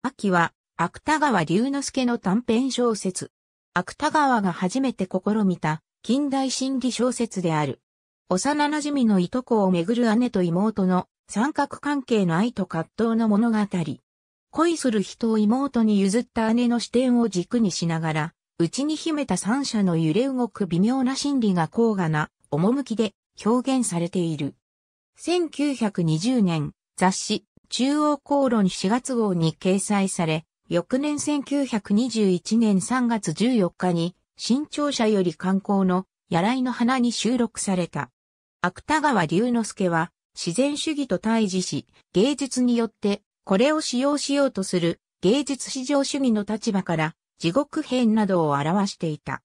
秋は、芥川龍之介の短編小説。芥川が初めて試みた近代心理小説である。幼馴染のいとこをめぐる姉と妹の三角関係の愛と葛藤の物語。恋する人を妹に譲った姉の視点を軸にしながら、内に秘めた三者の揺れ動く微妙な心理が高雅な趣で表現されている。1920年、雑誌、中央公論4月号に掲載され、翌年1921年3月14日に、新潮社より観光の、やらいの花に収録された。芥川龍之介は、自然主義と対峙し、芸術によって、これを使用しようとする、芸術至上主義の立場から、地獄編などを表していた。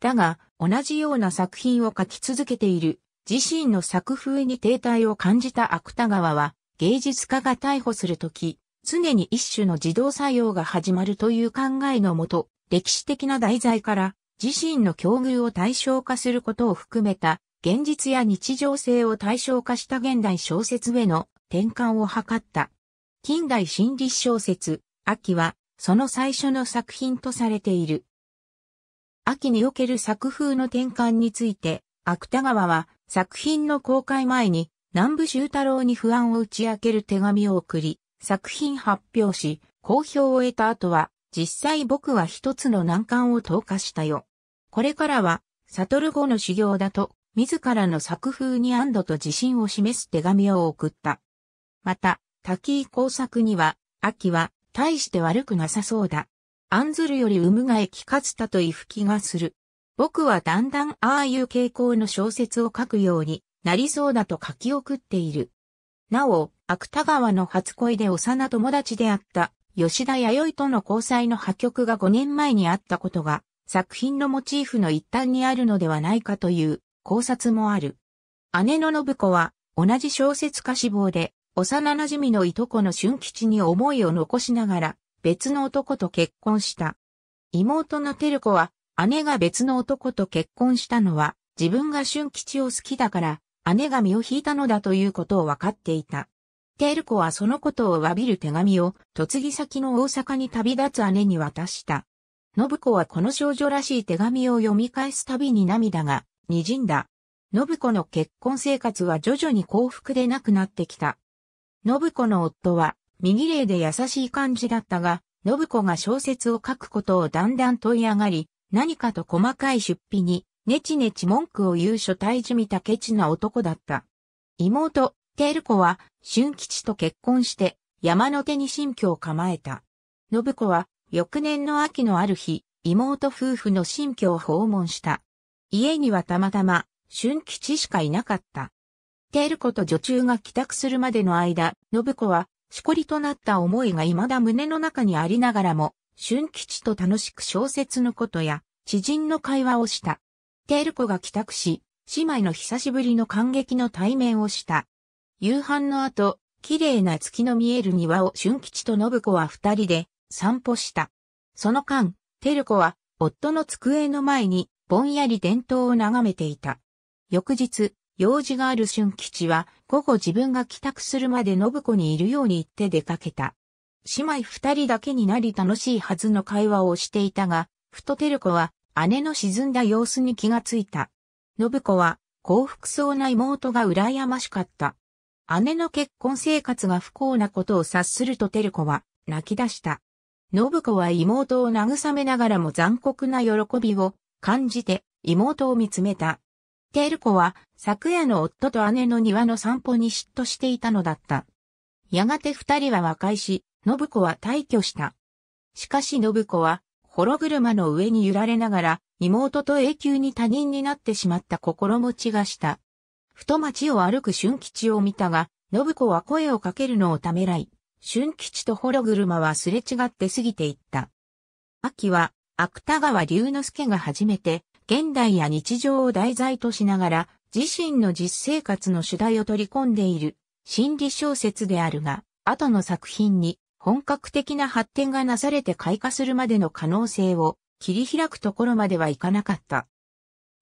だが、同じような作品を書き続けている、自身の作風に停滞を感じた芥川は、芸術家が逮捕するとき、常に一種の自動作用が始まるという考えのもと、歴史的な題材から自身の境遇を対象化することを含めた、現実や日常性を対象化した現代小説への転換を図った。近代心理小説、秋は、その最初の作品とされている。秋における作風の転換について、芥川は作品の公開前に南部修太郎に不安を打ち明ける手紙を送り、作品発表し、好評を得た後は、実際僕は一つの難関を投下したよ。これからは、悟る後の修行だと、自らの作風に安堵と自信を示す手紙を送った。また、滝井工作には、秋は、大して悪くなさそうだ。案ずるより産むが駅かつたとい吹きがする。僕はだんだんああいう傾向の小説を書くようになりそうだと書き送っている。なお、芥川の初恋で幼友達であった吉田弥生との交際の破局が5年前にあったことが作品のモチーフの一端にあるのではないかという考察もある。姉の信子は同じ小説家志望で幼馴染のいとこの春吉に思いを残しながら別の男と結婚した。妹の照子は姉が別の男と結婚したのは自分が春吉を好きだから姉が身を引いたのだということを分かっていた。テール子はそのことを詫びる手紙を、嫁ぎ先の大阪に旅立つ姉に渡した。信子はこの少女らしい手紙を読み返すたびに涙が、滲んだ。信子の結婚生活は徐々に幸福でなくなってきた。信子の夫は、右霊で優しい感じだったが、信子が小説を書くことをだんだん問い上がり、何かと細かい出費にねちねち文句を言う初対じみたケチな男だった。妹、テル子は、春吉と結婚して、山の手に新居を構えた。信子は、翌年の秋のある日、妹夫婦の新居を訪問した。家にはたまたま、春吉しかいなかった。テール子と女中が帰宅するまでの間、信子は、しこりとなった思いが未だ胸の中にありながらも、春吉と楽しく小説のことや、知人の会話をした。テール子が帰宅し、姉妹の久しぶりの感激の対面をした。夕飯の後、綺麗な月の見える庭を春吉と信子は二人で散歩した。その間、テル子は夫の机の前にぼんやり伝統を眺めていた。翌日、用事がある春吉は午後自分が帰宅するまで信子にいるように言って出かけた。姉妹二人だけになり楽しいはずの会話をしていたが、ふとテル子は姉の沈んだ様子に気がついた。信子は幸福そうな妹が羨ましかった。姉の結婚生活が不幸なことを察すると照子は泣き出した。信子は妹を慰めながらも残酷な喜びを感じて妹を見つめた。テル子は昨夜の夫と姉の庭の散歩に嫉妬していたのだった。やがて二人は和解し、信子は退去した。しかし信子は心車の上に揺られながら、妹と永久に他人になってしまった心持ちがした。ふと街を歩く春吉を見たが、信子は声をかけるのをためらい、春吉と幌車はすれ違って過ぎていった。秋は、芥川龍之介が初めて、現代や日常を題材としながら、自身の実生活の主題を取り込んでいる、心理小説であるが、後の作品に、本格的な発展がなされて開花するまでの可能性を切り開くところまではいかなかった。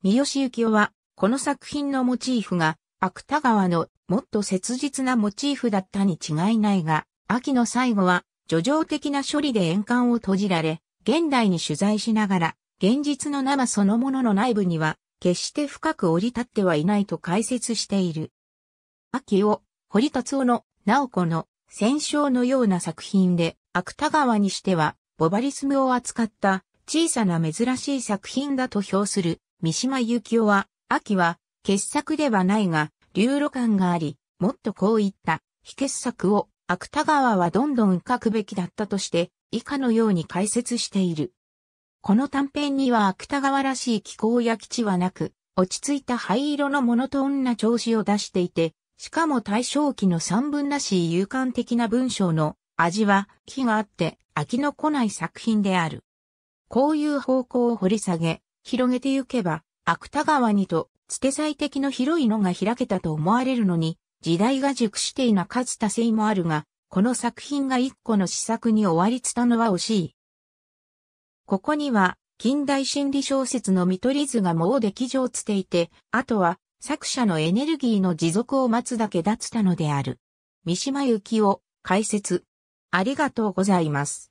三好幸夫は、この作品のモチーフが、芥川のもっと切実なモチーフだったに違いないが、秋の最後は、叙情的な処理で円環を閉じられ、現代に取材しながら、現実の生そのものの内部には、決して深く降り立ってはいないと解説している。秋を、堀達夫の、直子の、戦勝のような作品で、芥川にしては、ボバリスムを扱った小さな珍しい作品だと評する三島由紀夫は、秋は傑作ではないが、流路感があり、もっとこういった非傑作を芥川はどんどん書くべきだったとして、以下のように解説している。この短編には芥川らしい気候や基地はなく、落ち着いた灰色のモノトーンな調子を出していて、しかも大正期の三文らしい勇敢的な文章の味は気があって飽きのこない作品である。こういう方向を掘り下げ、広げてゆけば、芥川にと、つて最適の広いのが開けたと思われるのに、時代が熟していなかつたせいもあるが、この作品が一個の試作に終わりつたのは惜しい。ここには、近代心理小説の見取り図がもう出来上つていて、あとは、作者のエネルギーの持続を待つだけだつたのである。三島由紀夫、解説。ありがとうございます。